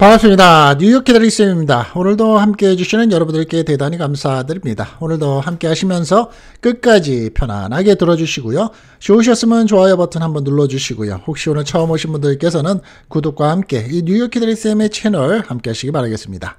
반갑습니다. 뉴욕 키드리스입니다. 오늘도 함께 해주시는 여러분들께 대단히 감사드립니다. 오늘도 함께 하시면서 끝까지 편안하게 들어주시고요. 좋으셨으면 좋아요 버튼 한번 눌러주시고요. 혹시 오늘 처음 오신 분들께서는 구독과 함께 이 뉴욕 키드리스의 채널 함께 하시기 바라겠습니다.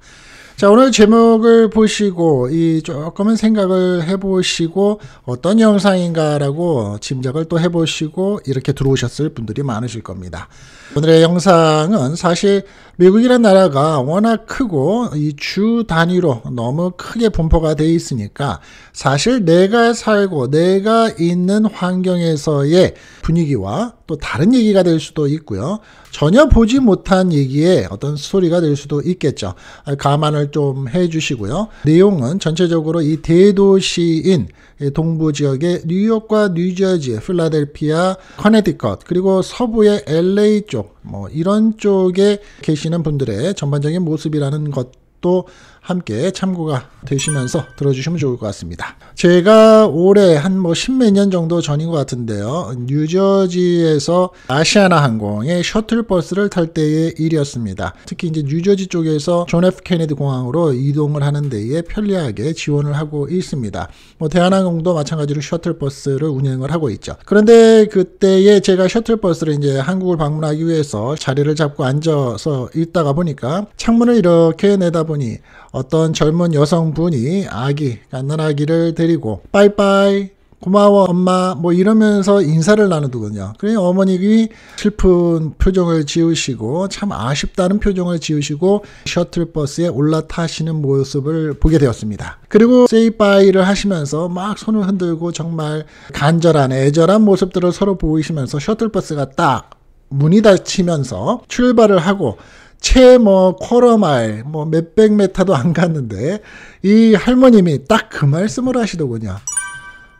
자, 오늘 제목을 보시고, 이 조금은 생각을 해보시고, 어떤 영상인가라고 짐작을 또 해보시고, 이렇게 들어오셨을 분들이 많으실 겁니다. 오늘의 영상은 사실 미국이란 나라가 워낙 크고 이 주 단위로 너무 크게 분포가 돼 있으니까 사실 내가 살고 내가 있는 환경에서의 분위기와 또 다른 얘기가 될 수도 있고요. 전혀 보지 못한 얘기의 어떤 소리가 될 수도 있겠죠. 아, 감안을 좀 해주시고요. 내용은 전체적으로 이 대도시인 예, 동부 지역의 뉴욕과 뉴저지, 필라델피아, 커네디컷 그리고 서부의 LA 쪽, 뭐 이런 쪽에 계시는 분들의 전반적인 모습이라는 것도 함께 참고가 되시면서 들어주시면 좋을 것 같습니다. 제가 올해 한 뭐 십몇 년 정도 전인 것 같은데요. 뉴저지에서 아시아나 항공의 셔틀버스를 탈 때의 일이었습니다. 특히 이제 뉴저지 쪽에서 존 F 케네디 공항으로 이동을 하는 데에 편리하게 지원을 하고 있습니다. 뭐 대한항공도 마찬가지로 셔틀버스를 운영을 하고 있죠. 그런데 그때에 제가 셔틀버스를 이제 한국을 방문하기 위해서 자리를 잡고 앉아서 있다가 보니까 창문을 이렇게 내다보니 어떤 젊은 여성분이 아기, 갓난 아기를 데리고 빠이빠이 고마워 엄마 뭐 이러면서 인사를 나누더군요. 그래 어머니이 슬픈 표정을 지으시고 참 아쉽다는 표정을 지으시고 셔틀버스에 올라타시는 모습을 보게 되었습니다. 그리고 세이바이를 하시면서 막 손을 흔들고 정말 간절한 애절한 모습들을 서로 보이시면서 셔틀버스가 딱 문이 닫히면서 출발을 하고 채뭐코러말뭐 뭐, 몇백 메타도 안 갔는데 이 할머님이 딱 그 말씀을 하시더군요.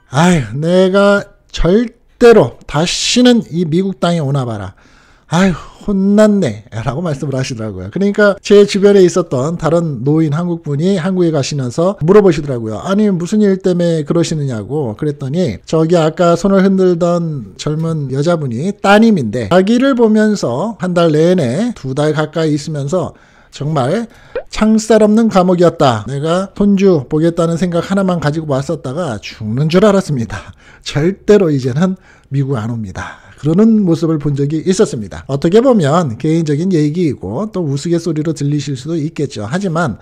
아휴 내가 절대로 다시는 이 미국 땅에 오나 봐라. 아휴 혼났네 라고 말씀을 하시더라고요. 그러니까 제 주변에 있었던 다른 노인 한국분이 한국에 가시면서 물어보시더라고요. 아니 무슨 일 때문에 그러시느냐고 그랬더니 저기 아까 손을 흔들던 젊은 여자분이 따님인데 자기를 보면서 한 달 내내 두 달 가까이 있으면서 정말 창살 없는 감옥이었다. 내가 손주 보겠다는 생각 하나만 가지고 왔었다가 죽는 줄 알았습니다. 절대로 이제는 미국 안 옵니다. 그러는 모습을 본 적이 있었습니다. 어떻게 보면 개인적인 얘기이고 또 우스갯소리로 들리실 수도 있겠죠. 하지만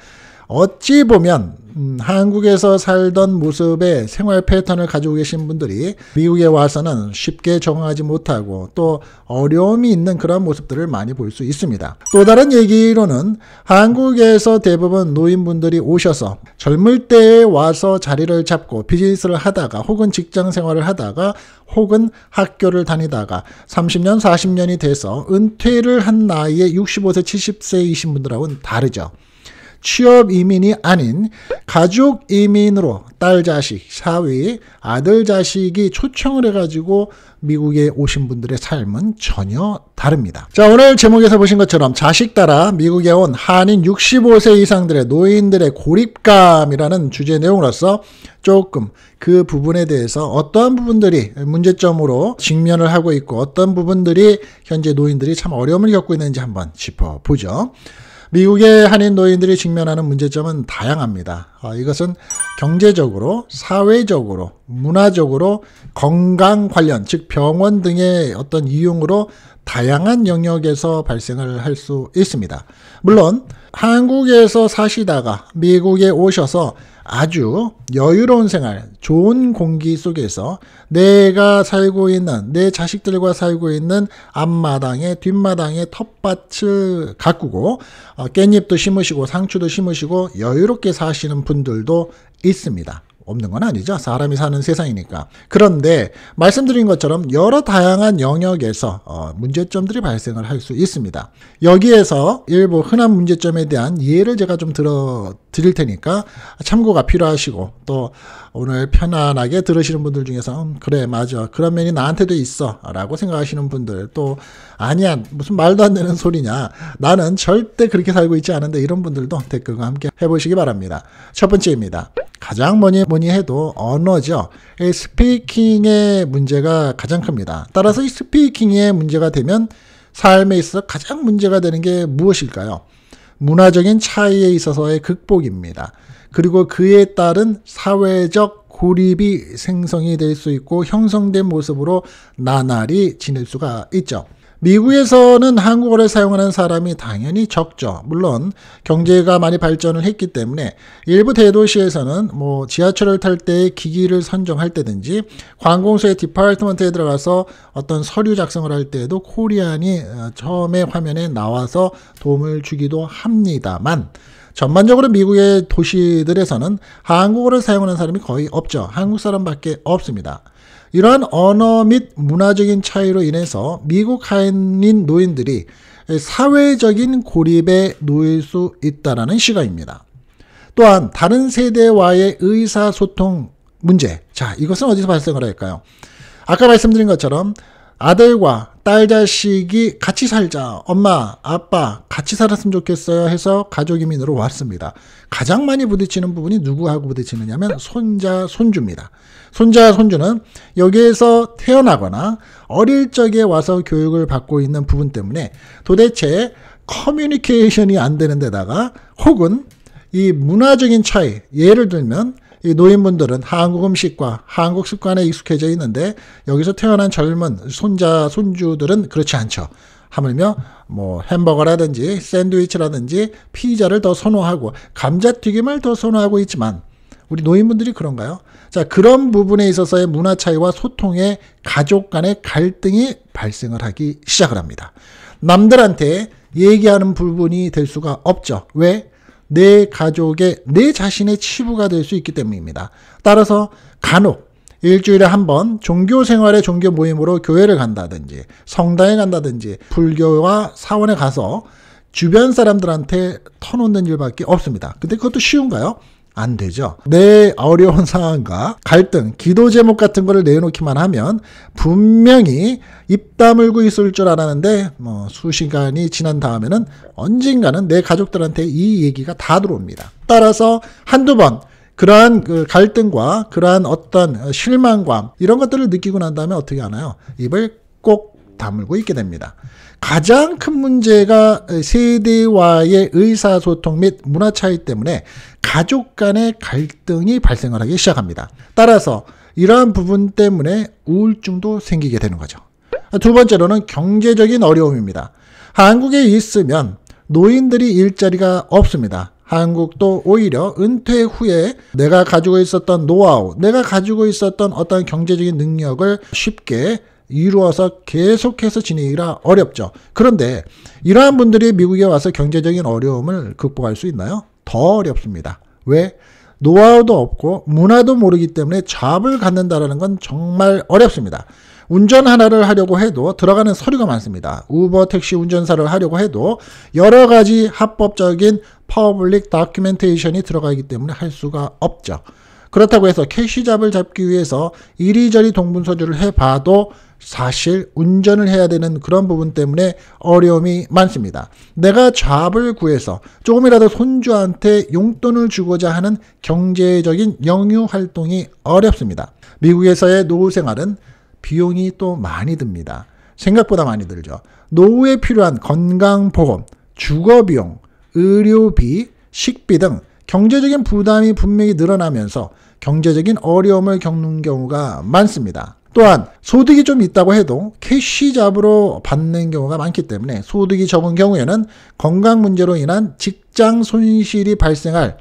어찌 보면 음, 한국에서 살던 모습의 생활 패턴을 가지고 계신 분들이 미국에 와서는 쉽게 적응하지 못하고 또 어려움이 있는 그런 모습들을 많이 볼 수 있습니다. 또 다른 얘기로는 한국에서 대부분 노인분들이 오셔서 젊을 때에 와서 자리를 잡고 비즈니스를 하다가 혹은 직장 생활을 하다가 혹은 학교를 다니다가 30년, 40년이 돼서 은퇴를 한 나이에 65세, 70세이신 분들하고는 다르죠. 취업 이민이 아닌 가족 이민으로 딸 자식, 사위, 아들 자식이 초청을 해가지고 미국에 오신 분들의 삶은 전혀 다릅니다. 자, 오늘 제목에서 보신 것처럼 자식 따라 미국에 온 한인 65세 이상들의 노인들의 고립감이라는 주제 내용으로서 조금 그 부분에 대해서 어떠한 부분들이 문제점으로 직면을 하고 있고 어떤 부분들이 현재 노인들이 참 어려움을 겪고 있는지 한번 짚어보죠. 미국의 한인 노인들이 직면하는 문제점은 다양합니다. 어, 이것은 경제적으로, 사회적으로, 문화적으로, 건강 관련, 즉 병원 등의 어떤 이용으로 다양한 영역에서 발생을 할 수 있습니다. 물론 한국에서 사시다가 미국에 오셔서 아주 여유로운 생활, 좋은 공기 속에서 내가 살고 있는, 내 자식들과 살고 있는 앞마당에, 뒷마당에 텃밭을 가꾸고, 어, 깻잎도 심으시고, 상추도 심으시고, 여유롭게 사시는 분들도 있습니다. 없는 건 아니죠. 사람이 사는 세상이니까. 그런데 말씀드린 것처럼 여러 다양한 영역에서 어, 문제점들이 발생을 할 수 있습니다. 여기에서 일부 흔한 문제점에 대한 이해를 제가 좀 들어 드릴 테니까 참고가 필요하시고 또 오늘 편안하게 들으시는 분들 중에서 음, 그래 맞아 그런 면이 나한테도 있어라고 생각하시는 분들 또 아니야 무슨 말도 안 되는 소리냐 나는 절대 그렇게 살고 있지 않은데 이런 분들도 댓글과 함께 해보시기 바랍니다. 첫 번째입니다. 가장 뭐니 뭐니 해도 언어죠. 이 스피킹의 문제가 가장 큽니다. 따라서 이 스피킹의 문제가 되면 삶에 있어서 가장 문제가 되는 게 무엇일까요? 문화적인 차이에 있어서의 극복입니다. 그리고 그에 따른 사회적 고립이 생성이 될 수 있고 형성된 모습으로 나날이 지낼 수가 있죠. 미국에서는 한국어를 사용하는 사람이 당연히 적죠. 물론 경제가 많이 발전을 했기 때문에 일부 대도시에서는 뭐 지하철을 탈 때 기기를 선정할 때든지 관공서의 디파트먼트에 들어가서 어떤 서류 작성을 할 때에도 코리안이 어, 처음에 화면에 나와서 도움을 주기도 합니다만 전반적으로 미국의 도시들에서는 한국어를 사용하는 사람이 거의 없죠. 한국 사람밖에 없습니다. 이러한 언어 및 문화적인 차이로 인해서 미국 한인 노인들이 사회적인 고립에 놓일 수 있다라는 시각입니다. 또한 다른 세대와의 의사소통 문제. 자, 이것은 어디서 발생을 할까요? 아까 말씀드린 것처럼 아들과 딸 자식이 같이 살자. 엄마, 아빠 같이 살았으면 좋겠어요. 해서 가족 이민으로 왔습니다. 가장 많이 부딪히는 부분이 누구하고 부딪히느냐면 손자, 손주입니다. 손자, 손주는 여기에서 태어나거나 어릴 적에 와서 교육을 받고 있는 부분 때문에 도대체 커뮤니케이션이 안 되는 데다가 혹은 이 문화적인 차이, 예를 들면 이 노인분들은 한국 음식과 한국 습관에 익숙해져 있는데 여기서 태어난 젊은 손자 손주들은 그렇지 않죠. 하물며 뭐 햄버거라든지 샌드위치라든지 피자를 더 선호하고 감자튀김을 더 선호하고 있지만 우리 노인분들이 그런가요? 자, 그런 부분에 있어서의 문화 차이와 소통에 가족 간의 갈등이 발생을 하기 시작을 합니다. 남들한테 얘기하는 부분이 될 수가 없죠. 왜? 내 가족의 내 자신의 치부가 될 수 있기 때문입니다. 따라서 간혹 일주일에 한 번 종교 생활의 종교 모임으로 교회를 간다든지 성당에 간다든지 불교와 사원에 가서 주변 사람들한테 터놓는 일밖에 없습니다. 근데 그것도 쉬운가요? 안 되죠. 내 어려운 상황과 갈등, 기도 제목 같은 거를 내놓기만 하면 분명히 입 다물고 있을 줄 알았는데 뭐 수시간이 지난 다음에는 언젠가는 내 가족들한테 이 얘기가 다 들어옵니다. 따라서 한두 번 그러한 그 갈등과 그러한 어떤 실망감 이런 것들을 느끼고 난 다음에 어떻게 하나요? 입을 꼭 다물고 있게 됩니다. 가장 큰 문제가 세대와의 의사소통 및 문화 차이 때문에 가족 간의 갈등이 발생을 하기 시작합니다. 따라서 이러한 부분 때문에 우울증도 생기게 되는 거죠. 두 번째로는 경제적인 어려움입니다. 한국에 있으면 노인들이 일자리가 없습니다. 한국도 오히려 은퇴 후에 내가 가지고 있었던 노하우, 내가 가지고 있었던 어떤 경제적인 능력을 쉽게 이루어서 계속해서 진행하기가 어렵죠. 그런데 이러한 분들이 미국에 와서 경제적인 어려움을 극복할 수 있나요? 더 어렵습니다. 왜? 노하우도 없고 문화도 모르기 때문에 잡을 갖는다라는 건 정말 어렵습니다. 운전 하나를 하려고 해도 들어가는 서류가 많습니다. 우버 택시 운전사를 하려고 해도 여러 가지 합법적인 파워블릭 다큐멘테이션이 들어가기 때문에 할 수가 없죠. 그렇다고 해서 캐시 잡을 잡기 위해서 이리저리 동분서주를 해봐도 사실 운전을 해야 되는 그런 부분 때문에 어려움이 많습니다. 내가 잡을 구해서 조금이라도 손주한테 용돈을 주고자 하는 경제적인 영유 활동이 어렵습니다. 미국에서의 노후 생활은 비용이 또 많이 듭니다. 생각보다 많이 들죠. 노후에 필요한 건강보험, 주거비용, 의료비, 식비 등 경제적인 부담이 분명히 늘어나면서 경제적인 어려움을 겪는 경우가 많습니다. 또한 소득이 좀 있다고 해도 캐시 잡으로 받는 경우가 많기 때문에 소득이 적은 경우에는 건강 문제로 인한 직장 손실이 발생할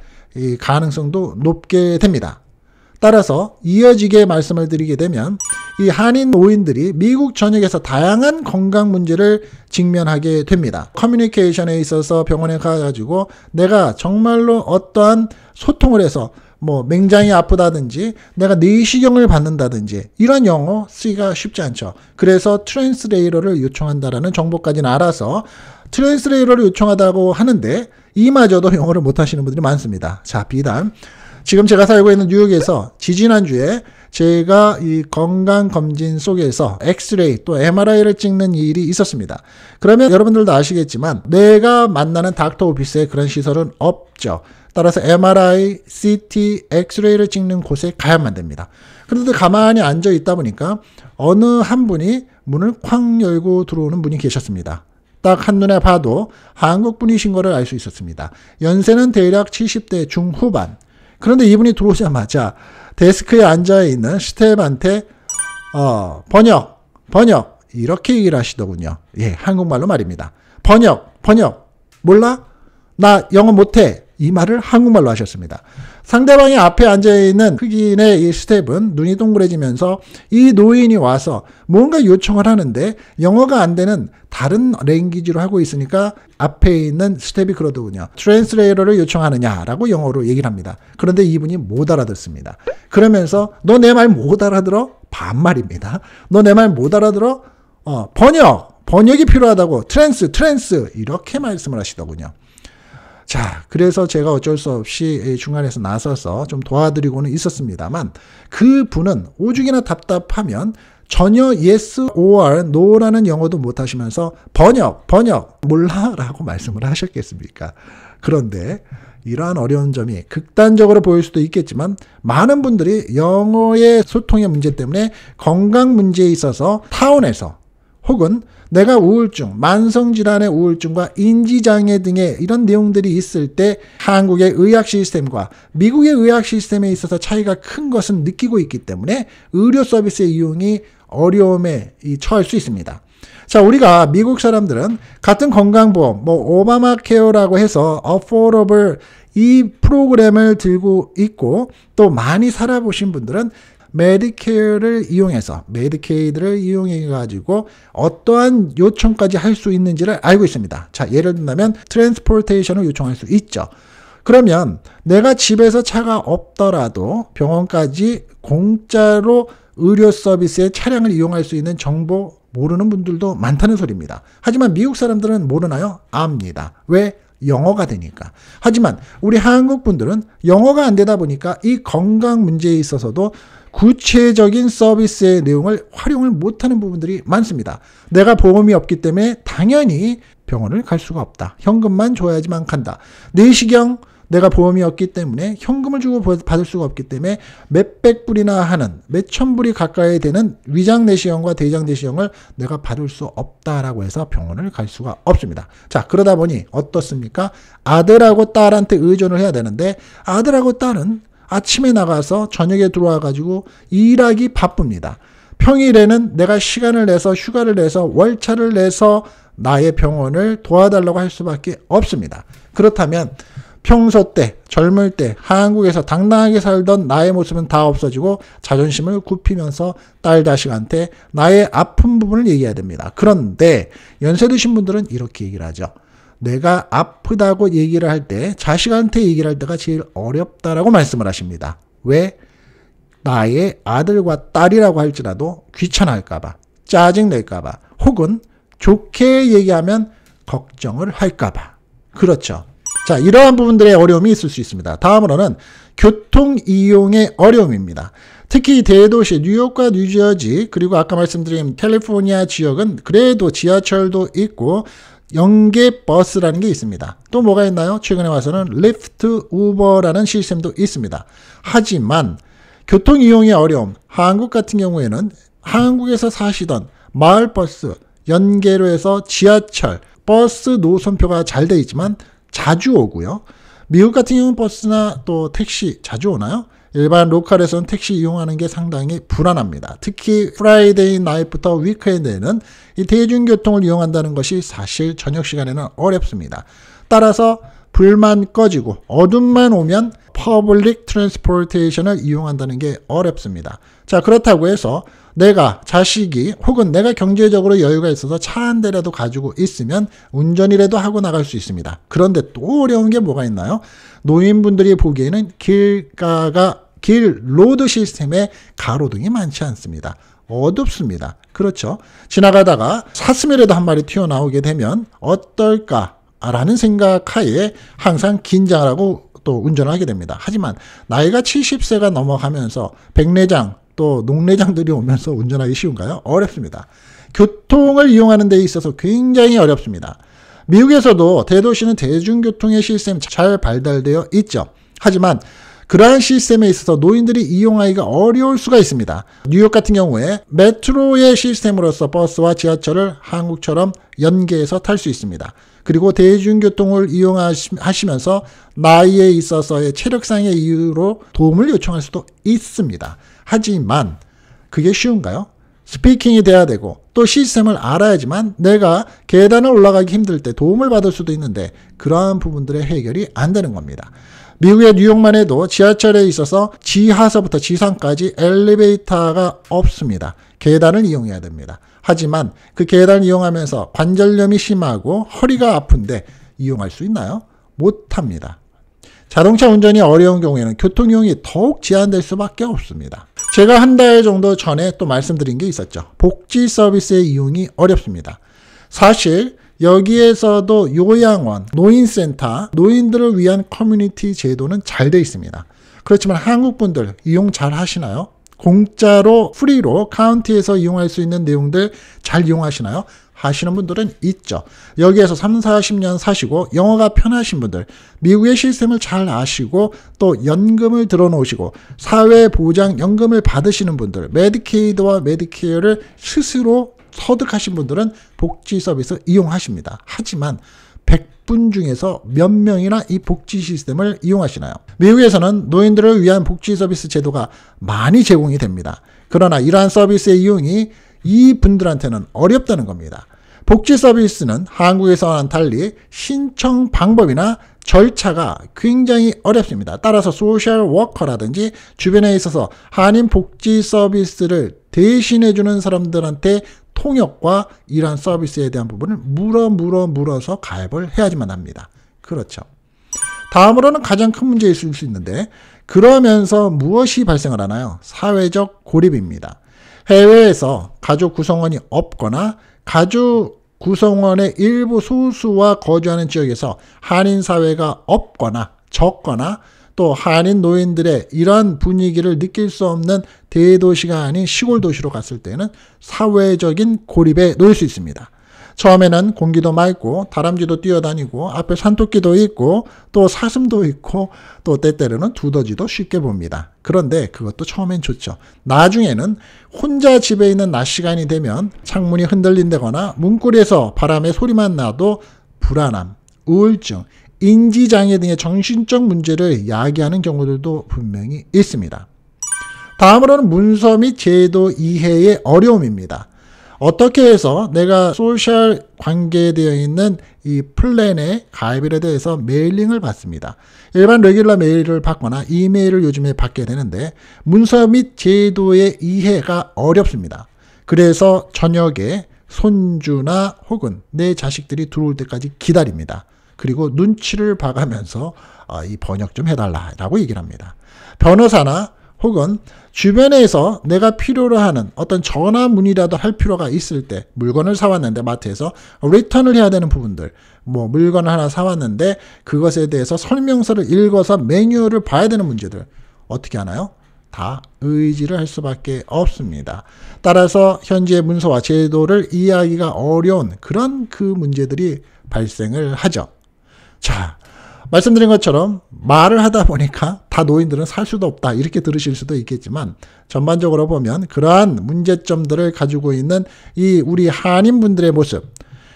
가능성도 높게 됩니다. 따라서 이어지게 말씀을 드리게 되면 이 한인 노인들이 미국 전역에서 다양한 건강 문제를 직면하게 됩니다. 커뮤니케이션에 있어서 병원에 가가지고 내가 정말로 어떠한 소통을 해서 뭐 맹장이 아프다든지 내가 내시경을 받는다든지 이런 영어 쓰기가 쉽지 않죠. 그래서 트랜스레이러를 요청한다라는 정보까지는 알아서 트랜스레이러를 요청하다고 하는데 이마저도 영어를 못하시는 분들이 많습니다. 자비단 지금 제가 살고 있는 뉴욕에서 지지난주에 제가 이 건강검진 속에서 엑스레이 또 MRI를 찍는 일이 있었습니다. 그러면 여러분들도 아시겠지만 내가 만나는 닥터 오피스의 그런 시설은 없죠. 따라서 MRI, CT, x r a y 를 찍는 곳에 가야만 됩니다. 그런데 가만히 앉아 있다 보니까 어느 한 분이 문을 쾅 열고 들어오는 분이 계셨습니다. 딱 한눈에 봐도 한국 분이신 것을 알 수 있었습니다. 연세는 대략 70대 중후반. 그런데 이분이 들어오자마자 데스크에 앉아 있는 스텝한테 어, 번역, 번역 이렇게 얘기를 하시더군요. 예, 한국말로 말입니다. 번역, 번역, 몰라? 나 영어 못해. 이 말을 한국말로 하셨습니다. 상대방이 앞에 앉아있는 흑인의 이 스텝은 눈이 동그래지면서 이 노인이 와서 뭔가 요청을 하는데 영어가 안 되는 다른 랭귀지로 하고 있으니까 앞에 있는 스텝이 그러더군요. 트랜스레이터를 요청하느냐라고 영어로 얘기를 합니다. 그런데 이분이 못 알아듣습니다. 그러면서 너 내 말 못 알아들어? 반말입니다. 너 내 말 못 알아들어? 어, 번역! 번역이 필요하다고 트랜스 트랜스 이렇게 말씀을 하시더군요. 자, 그래서 제가 어쩔 수 없이 중간에서 나서서 좀 도와드리고는 있었습니다만 그 분은 오죽이나 답답하면 전혀 yes or no라는 영어도 못하시면서 번역, 번역, 몰라라고 말씀을 하셨겠습니까? 그런데 이러한 어려운 점이 극단적으로 보일 수도 있겠지만 많은 분들이 영어의 소통의 문제 때문에 건강 문제에 있어서 타운에서 혹은 내가 우울증, 만성질환의 우울증과 인지장애 등의 이런 내용들이 있을 때 한국의 의학 시스템과 미국의 의학 시스템에 있어서 차이가 큰 것은 느끼고 있기 때문에 의료 서비스의 이용이 어려움에 처할 수 있습니다. 자, 우리가 미국 사람들은 같은 건강보험, 뭐, 오바마 케어라고 해서 어포러블 이 프로그램을 들고 있고 또 많이 살아보신 분들은 메디케어를 이용해서 메디케이드를 이용해 가지고 어떠한 요청까지 할 수 있는지를 알고 있습니다. 자, 예를 든다면 트랜스포테이션을 요청할 수 있죠. 그러면 내가 집에서 차가 없더라도 병원까지 공짜로 의료 서비스의 차량을 이용할 수 있는 정보 모르는 분들도 많다는 소리입니다. 하지만 미국 사람들은 모르나요? 압니다. 왜? 영어가 되니까. 하지만 우리 한국 분들은 영어가 안 되다 보니까 이 건강 문제에 있어서도 구체적인 서비스의 내용을 활용을 못하는 부분들이 많습니다. 내가 보험이 없기 때문에 당연히 병원을 갈 수가 없다. 현금만 줘야지만 간다. 내시경 내가 보험이 없기 때문에 현금을 주고 받을 수가 없기 때문에 몇백 불이나 하는 몇 천 불이 가까이 되는 위장 내시경과 대장 내시경을 내가 받을 수 없다라고 해서 병원을 갈 수가 없습니다. 자 그러다 보니 어떻습니까? 아들하고 딸한테 의존을 해야 되는데 아들하고 딸은 아침에 나가서 저녁에 들어와 가지고 일하기 바쁩니다. 평일에는 내가 시간을 내서 휴가를 내서 월차를 내서 나의 병원을 도와달라고 할 수밖에 없습니다. 그렇다면 평소 때 젊을 때 한국에서 당당하게 살던 나의 모습은 다 없어지고 자존심을 굽히면서 딸 자식한테 나의 아픈 부분을 얘기해야 됩니다. 그런데 연세 드신 분들은 이렇게 얘기를 하죠. 내가 아프다고 얘기를 할 때 자식한테 얘기를 할 때가 제일 어렵다라고 말씀을 하십니다. 왜? 나의 아들과 딸이라고 할지라도 귀찮을까봐 짜증낼까봐, 혹은 좋게 얘기하면 걱정을 할까봐. 그렇죠. 자, 이러한 부분들의 어려움이 있을 수 있습니다. 다음으로는 교통 이용의 어려움입니다. 특히 대도시 뉴욕과 뉴저지 그리고 아까 말씀드린 캘리포니아 지역은 그래도 지하철도 있고 연계 버스라는 게 있습니다. 또 뭐가 있나요? 최근에 와서는 리프트 우버라는 시스템도 있습니다. 하지만 교통 이용이 어려움, 한국 같은 경우에는 한국에서 사시던 마을버스, 연계로 해서 지하철, 버스 노선표가 잘 돼 있지만 자주 오고요. 미국 같은 경우는 버스나 또 택시 자주 오나요? 일반 로컬에서는 택시 이용하는 게 상당히 불안합니다. 특히 프라이데이 나이부터 위크엔드에는 이 대중교통을 이용한다는 것이 사실 저녁 시간에는 어렵습니다. 따라서 불만 꺼지고 어둠만 오면 퍼블릭 트랜스포테이션을 이용한다는 게 어렵습니다. 자 그렇다고 해서 내가 자식이 혹은 내가 경제적으로 여유가 있어서 차 한 대라도 가지고 있으면 운전이라도 하고 나갈 수 있습니다. 그런데 또 어려운 게 뭐가 있나요? 노인분들이 보기에는 길가가 길 로드 시스템에 가로등이 많지 않습니다. 어둡습니다. 그렇죠. 지나가다가 사슴이라도 한 마리 튀어나오게 되면 어떨까라는 생각하에 항상 긴장 하고 또 운전을 하게 됩니다. 하지만 나이가 70세가 넘어가면서 백내장, 또 농내장들이 오면서 운전하기 쉬운가요? 어렵습니다. 교통을 이용하는 데 있어서 굉장히 어렵습니다. 미국에서도 대도시는 대중교통의 시스템 잘 발달되어 있죠. 하지만 그러한 시스템에 있어서 노인들이 이용하기가 어려울 수가 있습니다. 뉴욕 같은 경우에 메트로의 시스템으로서 버스와 지하철을 한국처럼 연계해서 탈 수 있습니다. 그리고 대중교통을 이용하시면서 나이에 있어서의 체력상의 이유로 도움을 요청할 수도 있습니다. 하지만 그게 쉬운가요? 스피킹이 돼야 되고 또 시스템을 알아야지만 내가 계단을 올라가기 힘들 때 도움을 받을 수도 있는데 그러한 부분들의 해결이 안 되는 겁니다. 미국의 뉴욕만 해도 지하철에 있어서 지하서부터 지상까지 엘리베이터가 없습니다. 계단을 이용해야 됩니다. 하지만 그 계단을 이용하면서 관절염이 심하고 허리가 아픈데 이용할 수 있나요? 못합니다. 자동차 운전이 어려운 경우에는 교통용이 이 더욱 제한될 수밖에 없습니다. 제가 한 달 정도 전에 또 말씀드린 게 있었죠. 복지 서비스의 이용이 어렵습니다. 사실 여기에서도 요양원, 노인센터, 노인들을 위한 커뮤니티 제도는 잘 돼 있습니다. 그렇지만 한국 분들 이용 잘 하시나요? 공짜로 프리로 카운티에서 이용할 수 있는 내용들 잘 이용하시나요? 하시는 분들은 있죠. 여기에서 3, 40년 사시고 영어가 편하신 분들, 미국의 시스템을 잘 아시고 또 연금을 들어놓으시고 사회보장연금을 받으시는 분들, 메디케이드와 메디케어를 스스로 소득하신 분들은 복지 서비스 이용하십니다. 하지만 100분 중에서 몇 명이나 이 복지 시스템을 이용하시나요? 미국에서는 노인들을 위한 복지 서비스 제도가 많이 제공이 됩니다. 그러나 이러한 서비스의 이용이 이 분들한테는 어렵다는 겁니다. 복지 서비스는 한국에서와는 달리 신청 방법이나 절차가 굉장히 어렵습니다. 따라서 소셜 워커라든지 주변에 있어서 한인 복지 서비스를 대신해주는 사람들한테 통역과 이러한 서비스에 대한 부분을 물어 물어 물어서 가입을 해야지만 합니다. 그렇죠. 다음으로는 가장 큰 문제일 수 있는데 그러면서 무엇이 발생을 하나요? 사회적 고립입니다. 해외에서 가족 구성원이 없거나 가족 구성원의 일부 소수와 거주하는 지역에서 한인 사회가 없거나 적거나 또 한인 노인들의 이러한 분위기를 느낄 수 없는 대도시가 아닌 시골 도시로 갔을 때는 사회적인 고립에 놓일 수 있습니다. 처음에는 공기도 맑고 다람쥐도 뛰어다니고 앞에 산토끼도 있고 또 사슴도 있고 또 때때로는 두더지도 쉽게 봅니다. 그런데 그것도 처음엔 좋죠. 나중에는 혼자 집에 있는 낮 시간이 되면 창문이 흔들린다거나 문구리에서 바람의 소리만 나도 불안함, 우울증, 인지장애 등의 정신적 문제를 야기하는 경우들도 분명히 있습니다. 다음으로는 문서 및 제도 이해의 어려움입니다. 어떻게 해서 내가 소셜 관계되어 있는 이 플랜의 가입일에 대해서 메일링을 받습니다. 일반 레귤러 메일을 받거나 이메일을 요즘에 받게 되는데 문서 및 제도의 이해가 어렵습니다. 그래서 저녁에 손주나 혹은 내 자식들이 들어올 때까지 기다립니다. 그리고 눈치를 봐가면서 아, 이 번역 좀 해달라라고 얘기를 합니다. 변호사나 혹은 주변에서 내가 필요로 하는 어떤 전화문이라도 할 필요가 있을 때 물건을 사왔는데 마트에서 리턴을 해야 되는 부분들 뭐 물건을 하나 사왔는데 그것에 대해서 설명서를 읽어서 매뉴얼을 봐야 되는 문제들 어떻게 하나요? 다 의지를 할 수밖에 없습니다. 따라서 현재 문서와 제도를 이해하기가 어려운 그런 그 문제들이 발생을 하죠. 자, 말씀드린 것처럼 말을 하다 보니까 다 노인들은 살 수도 없다 이렇게 들으실 수도 있겠지만 전반적으로 보면 그러한 문제점들을 가지고 있는 이 우리 한인분들의 모습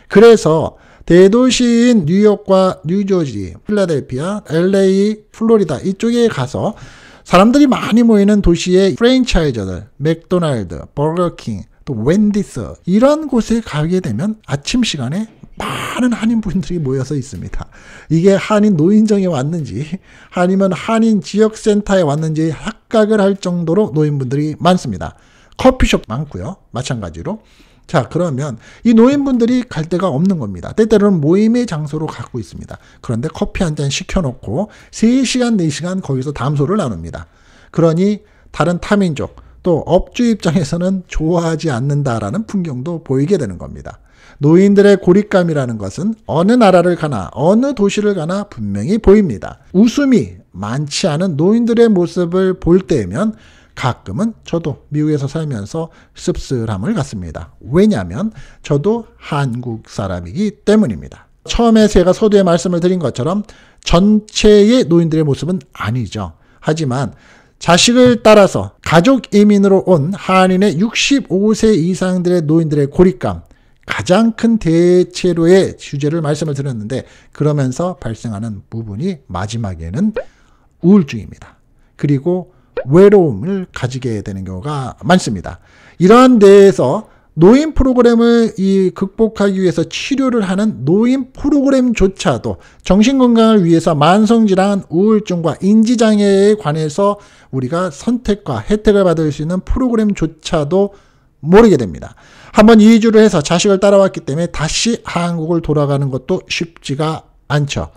그래서 대도시인 뉴욕과 뉴저지, 필라델피아, LA, 플로리다 이쪽에 가서 사람들이 많이 모이는 도시의 프랜차이저들, 맥도날드, 버거킹, 또 웬디스 이런 곳에 가게 되면 아침 시간에 많은 한인분들이 모여서 있습니다. 이게 한인 노인정에 왔는지 아니면 한인 지역센터에 왔는지 합각을 할 정도로 노인분들이 많습니다. 커피숍 많고요. 마찬가지로. 자 그러면 이 노인분들이 갈 데가 없는 겁니다. 때때로는 모임의 장소로 갖고 있습니다. 그런데 커피 한 잔 시켜놓고 3시간 4시간 거기서 담소를 나눕니다. 그러니 다른 타민족 또 업주 입장에서는 좋아하지 않는다라는 풍경도 보이게 되는 겁니다. 노인들의 고립감이라는 것은 어느 나라를 가나 어느 도시를 가나 분명히 보입니다. 웃음이 많지 않은 노인들의 모습을 볼 때면 가끔은 저도 미국에서 살면서 씁쓸함을 갖습니다. 왜냐하면 저도 한국 사람이기 때문입니다. 처음에 제가 서두에 말씀을 드린 것처럼 전체의 노인들의 모습은 아니죠. 하지만 자식을 따라서 가족 이민으로 온 한인의 65세 이상들의 노인들의 고립감 가장 큰 대체로의 주제를 말씀을 드렸는데 그러면서 발생하는 부분이 마지막에는 우울증입니다. 그리고 외로움을 가지게 되는 경우가 많습니다. 이러한 데에서 노인 프로그램을 이 극복하기 위해서 치료를 하는 노인 프로그램조차도 정신건강을 위해서 만성질환, 우울증과 인지장애에 관해서 우리가 선택과 혜택을 받을 수 있는 프로그램조차도 모르게 됩니다. 한번 이주를 해서 자식을 따라왔기 때문에 다시 한국을 돌아가는 것도 쉽지가 않죠.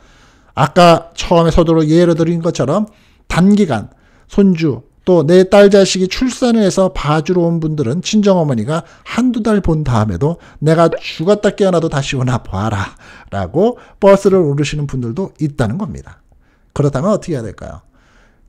아까 처음에 서두로 예를 들린 것처럼 단기간 손주, 또내딸 자식이 출산을 해서 봐주러 온 분들은 친정어머니가 한두 달 본 다음에도 내가 죽었다 깨어나도 다시 오나 봐라 라고 버스를 오르시는 분들도 있다는 겁니다. 그렇다면 어떻게 해야 될까요?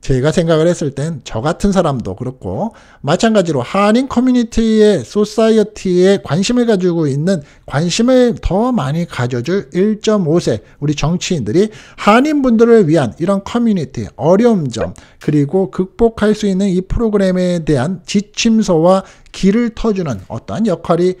제가 생각을 했을 땐 저 같은 사람도 그렇고 마찬가지로 한인 커뮤니티의 소사이어티에 관심을 가지고 있는 관심을 더 많이 가져줄 1.5세 우리 정치인들이 한인분들을 위한 이런 커뮤니티 어려움 점 그리고 극복할 수 있는 이 프로그램에 대한 지침서와 길을 터주는 어떠한 역할이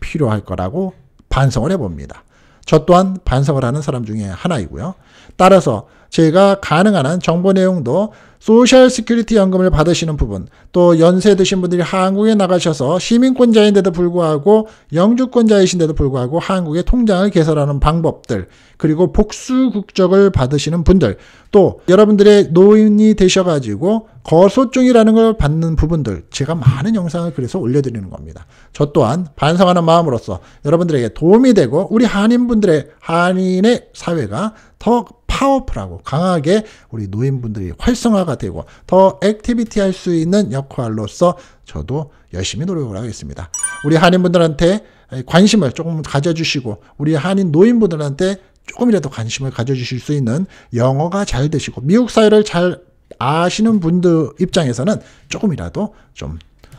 필요할 거라고 반성을 해봅니다. 저 또한 반성을 하는 사람 중에 하나이고요. 따라서 제가 가능한 한 정보 내용도 소셜 시큐리티 연금을 받으시는 부분, 또 연세 드신 분들이 한국에 나가셔서 시민권자인데도 불구하고 영주권자이신데도 불구하고 한국의 통장을 개설하는 방법들, 그리고 복수 국적을 받으시는 분들, 또 여러분들의 노인이 되셔가지고 거소증이라는 걸 받는 부분들, 제가 많은 영상을 그래서 올려드리는 겁니다. 저 또한 반성하는 마음으로써 여러분들에게 도움이 되고 우리 한인분들의 한인의 사회가 더 파워풀하고 강하게 우리 노인분들이 활성화가 되고 더 액티비티 할 수 있는 역할로서 저도 열심히 노력을 하겠습니다. 우리 한인분들한테 관심을 조금 가져주시고 우리 한인 노인분들한테 조금이라도 관심을 가져주실 수 있는 영어가 잘 되시고 미국 사회를 잘 아시는 분들 입장에서는 조금이라도 좀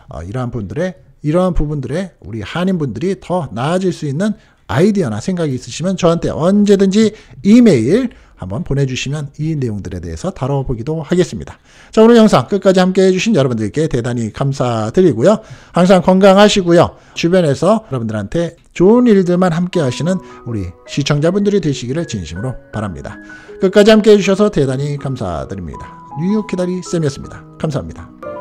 어, 이러한 분들의 이러한 부분들에 우리 한인분들이 더 나아질 수 있는 아이디어나 생각이 있으시면 저한테 언제든지 이메일 한번 보내주시면 이 내용들에 대해서 다뤄보기도 하겠습니다. 자, 오늘 영상 끝까지 함께 해주신 여러분들께 대단히 감사드리고요. 항상 건강하시고요. 주변에서 여러분들한테 좋은 일들만 함께 하시는 우리 시청자분들이 되시기를 진심으로 바랍니다. 끝까지 함께 해주셔서 대단히 감사드립니다. 뉴욕 기다리 쌤이었습니다. 감사합니다.